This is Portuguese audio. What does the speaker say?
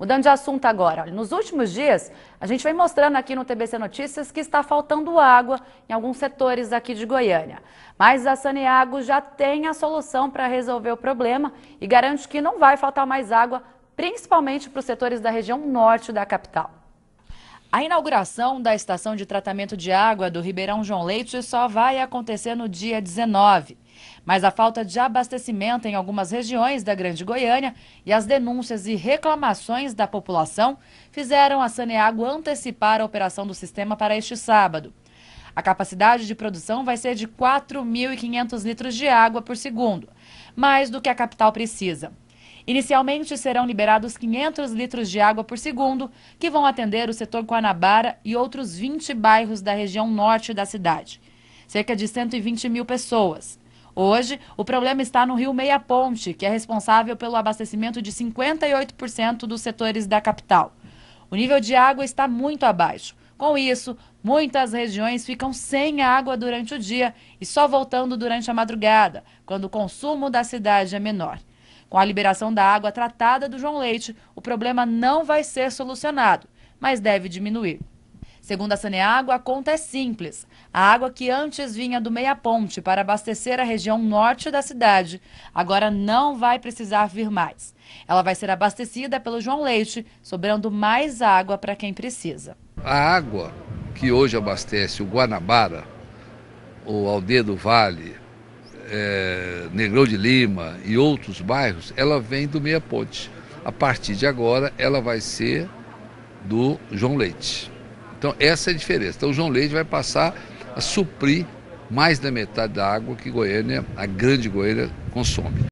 Mudando de assunto agora, olha, nos últimos dias, a gente vem mostrando aqui no TBC Notícias que está faltando água em alguns setores aqui de Goiânia. Mas a Saneago já tem a solução para resolver o problema e garante que não vai faltar mais água, principalmente para os setores da região norte da capital. A inauguração da estação de tratamento de água do Ribeirão João Leite só vai acontecer no dia 19. Mas a falta de abastecimento em algumas regiões da Grande Goiânia e as denúncias e reclamações da população fizeram a Saneago antecipar a operação do sistema para este sábado. A capacidade de produção vai ser de 4.500 litros de água por segundo, mais do que a capital precisa. Inicialmente serão liberados 500 litros de água por segundo, que vão atender o setor Guanabara e outros 20 bairros da região norte da cidade. Cerca de 120 mil pessoas. Hoje, o problema está no rio Meia Ponte, que é responsável pelo abastecimento de 58% dos setores da capital. O nível de água está muito abaixo. Com isso, muitas regiões ficam sem água durante o dia e só voltando durante a madrugada, quando o consumo da cidade é menor. Com a liberação da água tratada do João Leite, o problema não vai ser solucionado, mas deve diminuir. Segundo a Saneágua, a conta é simples. A água que antes vinha do Meia Ponte para abastecer a região norte da cidade, agora não vai precisar vir mais. Ela vai ser abastecida pelo João Leite, sobrando mais água para quem precisa. A água que hoje abastece o Guanabara, o Aldeia do Vale, é, Negrão de Lima e outros bairros, ela vem do Meia Ponte. A partir de agora, ela vai ser do João Leite. Então, essa é a diferença. Então, o João Leite vai passar a suprir mais da metade da água que Goiânia, a grande Goiânia, consome.